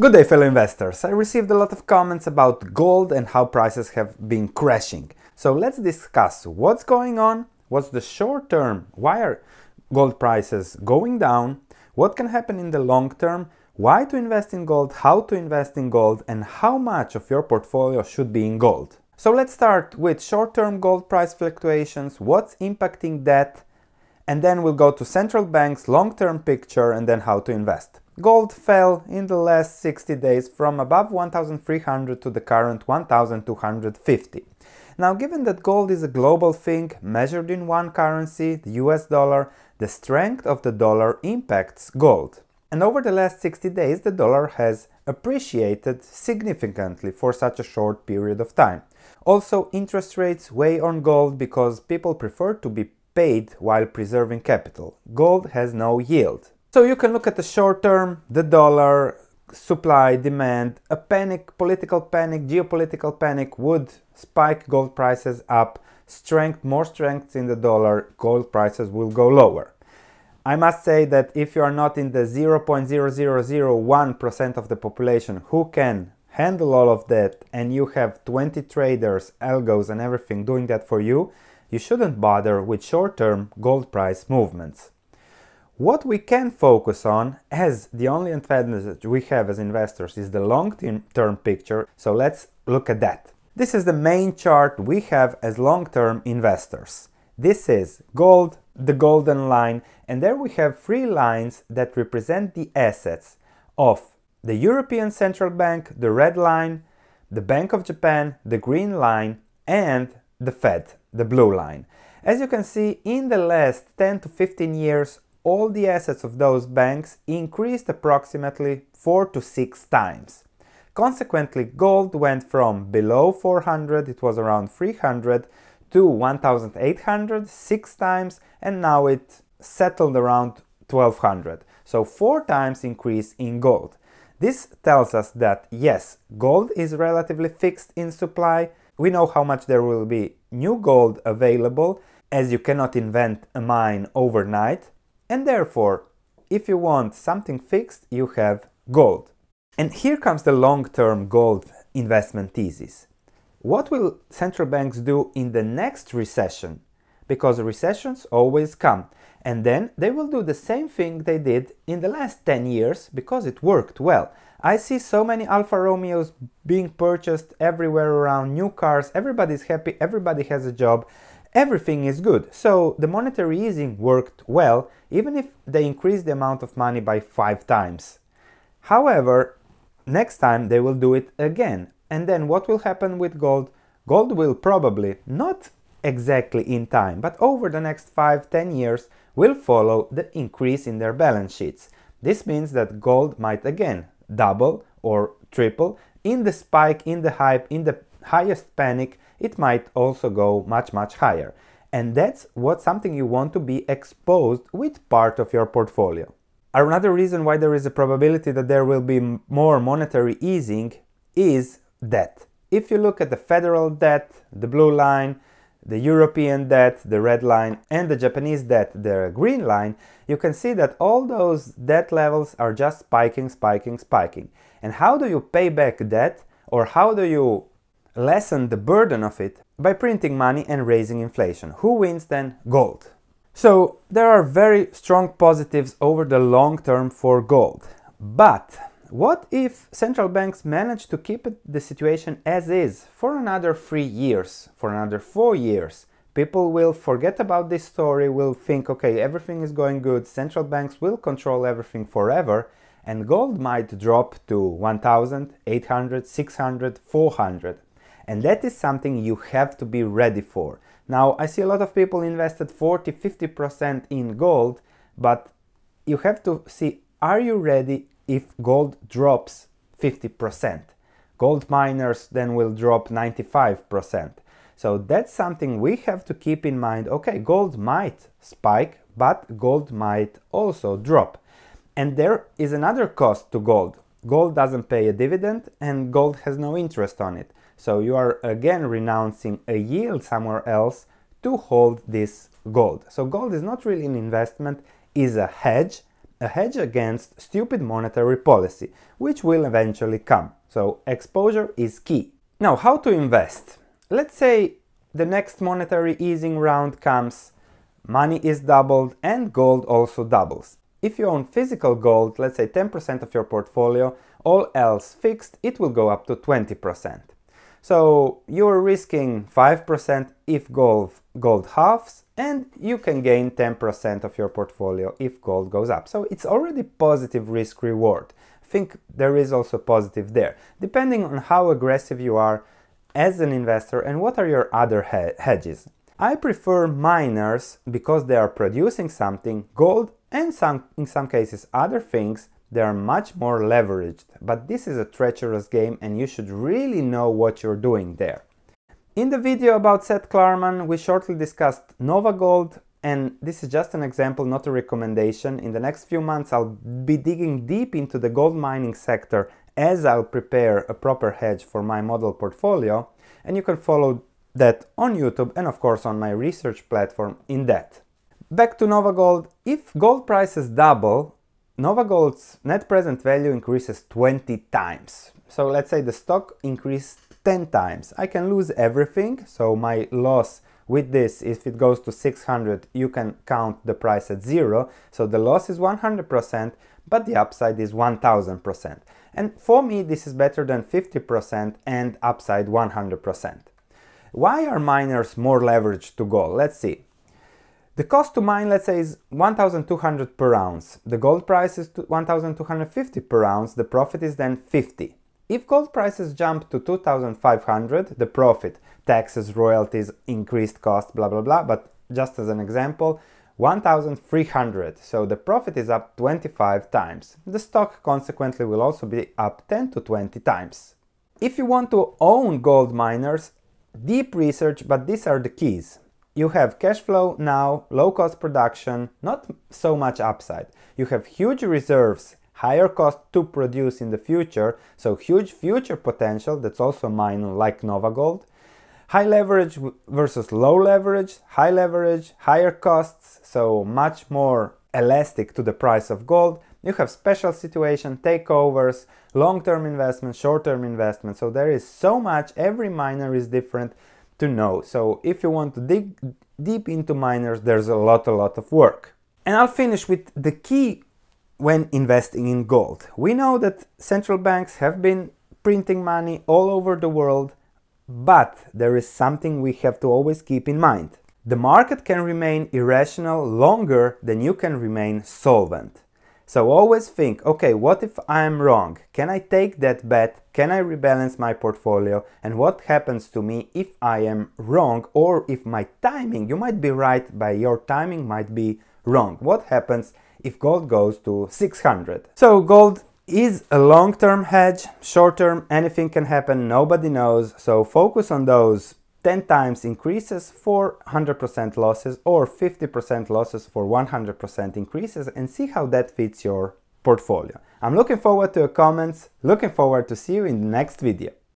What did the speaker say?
Good day fellow investors. I received a lot of comments about gold and how prices have been crashing. So let's discuss what's going on, what's the short term, why are gold prices going down, what can happen in the long term, why to invest in gold, how to invest in gold and how much of your portfolio should be in gold. So let's start with short-term gold price fluctuations, what's impacting that, and then we'll go to central banks, long-term picture and then how to invest. Gold fell in the last 60 days from above 1300 to the current 1250. Now, given that gold is a global thing measured in one currency, the US dollar, the strength of the dollar impacts gold. And over the last 60 days, the dollar has appreciated significantly for such a short period of time. Also, interest rates weigh on gold because people prefer to be paid while preserving capital. Gold has no yield, so you can look at the short term, the dollar, supply, demand, a panic, political panic, geopolitical panic would spike gold prices up, strength, more strength in the dollar, gold prices will go lower. I must say that if you are not in the 0.0001% of the population who can handle all of that and you have 20 traders, algos and everything doing that for you, you shouldn't bother with short-term gold price movements. What we can focus on as the only advantage we have as investors is the long-term picture, so let's look at that. This is the main chart we have as long-term investors. This is gold, the golden line, and there we have three lines that represent the assets of the European Central Bank, the red line, the Bank of Japan, the green line, and the Fed, the blue line. As you can see, in the last 10 to 15 years, all the assets of those banks increased approximately 4 to 6 times. Consequently, gold went from below 400, it was around 300, to 1800 six times, and now it settled around 1200. So, four times increase in gold. This tells us that yes, gold is relatively fixed in supply. We know how much there will be new gold available, as you cannot invent a mine overnight. And therefore, if you want something fixed, you have gold. And here comes the long-term gold investment thesis. What will central banks do in the next recession? Because recessions always come. And then they will do the same thing they did in the last 10 years because it worked well. I see so many Alfa Romeos being purchased everywhere around, new cars, everybody's happy, everybody has a job, everything is good. So the monetary easing worked well, even if they increased the amount of money by five times. However, next time they will do it again. And then what will happen with gold? Gold will probably, not exactly in time, but over the next 5-10 years will follow the increase in their balance sheets. This means that gold might again double or triple in the spike, in the hype, in the highest panic it might also go much, much higher. And that's what something you want to be exposed with part of your portfolio. Another reason why there is a probability that there will be more monetary easing is debt. If you look at the federal debt, the blue line, the European debt, the red line, and the Japanese debt, the green line, you can see that all those debt levels are just spiking, spiking, spiking. And how do you pay back debt or how do you lessen the burden of it by printing money and raising inflation. Who wins then? Gold. So there are very strong positives over the long term for gold. But what if central banks manage to keep the situation as is for another three years, for another four years? People will forget about this story, will think, okay, everything is going good, central banks will control everything forever, and gold might drop to 1,800, 600, 400. And that is something you have to be ready for. Now, I see a lot of people invested 40, 50% in gold, but you have to see are you ready if gold drops 50%? Gold miners then will drop 95%. So that's something we have to keep in mind. Okay, gold might spike, but gold might also drop. And there is another cost to gold. Gold doesn't pay a dividend and gold has no interest on it. So you are again renouncing a yield somewhere else to hold this gold. So gold is not really an investment, is a hedge, a hedge against stupid monetary policy, which will eventually come. So exposure is key. Now, how to invest? Let's say the next monetary easing round comes, money is doubled and gold also doubles. If you own physical gold, let's say 10% of your portfolio, all else fixed, it will go up to 20%. So you're risking 5% if gold, gold halves and you can gain 10% of your portfolio if gold goes up. So it's already positive risk reward. I think there is also positive there, depending on how aggressive you are as an investor and what are your other hedges. I prefer miners because they are producing something, gold and some in some cases other things they are much more leveraged, but this is a treacherous game and you should really know what you're doing there. In the video about Seth Klarman, we shortly discussed Nova Gold, and this is just an example, not a recommendation. In the next few months, I'll be digging deep into the gold mining sector as I'll prepare a proper hedge for my model portfolio, and you can follow that on YouTube and of course on my research platform in that. Back to Nova Gold, if gold prices double, NovaGold's net present value increases 20 times. So let's say the stock increased 10 times. I can lose everything, so my loss with this, if it goes to 600, you can count the price at zero. So the loss is 100%, but the upside is 1000%. And for me, this is better than 50% and upside 100%. Why are miners more leveraged to gold? Let's see. The cost to mine, let's say, is 1,200 per ounce. The gold price is 1,250 per ounce. The profit is then 50. If gold prices jump to 2,500, the profit, taxes, royalties, increased cost, blah, blah, blah. But just as an example, 1,300. So the profit is up 25 times. The stock consequently will also be up 10 to 20 times. If you want to own gold miners, deep research, but these are the keys you have cash flow now, low cost production, not so much upside. You have huge reserves, higher cost to produce in the future, so huge future potential that's also mine like Novagold. High leverage versus low leverage, high leverage, higher costs, so much more elastic to the price of gold. You have special situation, takeovers, long-term investment, short-term investment. So there is so much, every miner is different to know. So if you want to dig deep into miners, there's a lot, a lot of work. And I'll finish with the key when investing in gold. We know that central banks have been printing money all over the world, but there is something we have to always keep in mind. The market can remain irrational longer than you can remain solvent. So always think, okay, what if I'm wrong? Can I take that bet? Can I rebalance my portfolio? And what happens to me if I am wrong or if my timing, you might be right, but your timing might be wrong. What happens if gold goes to 600? So gold is a long-term hedge, short-term, anything can happen, nobody knows. So focus on those 10 times increases for 100% losses or 50% losses for 100% increases and see how that fits your portfolio. I'm looking forward to your comments, looking forward to see you in the next video.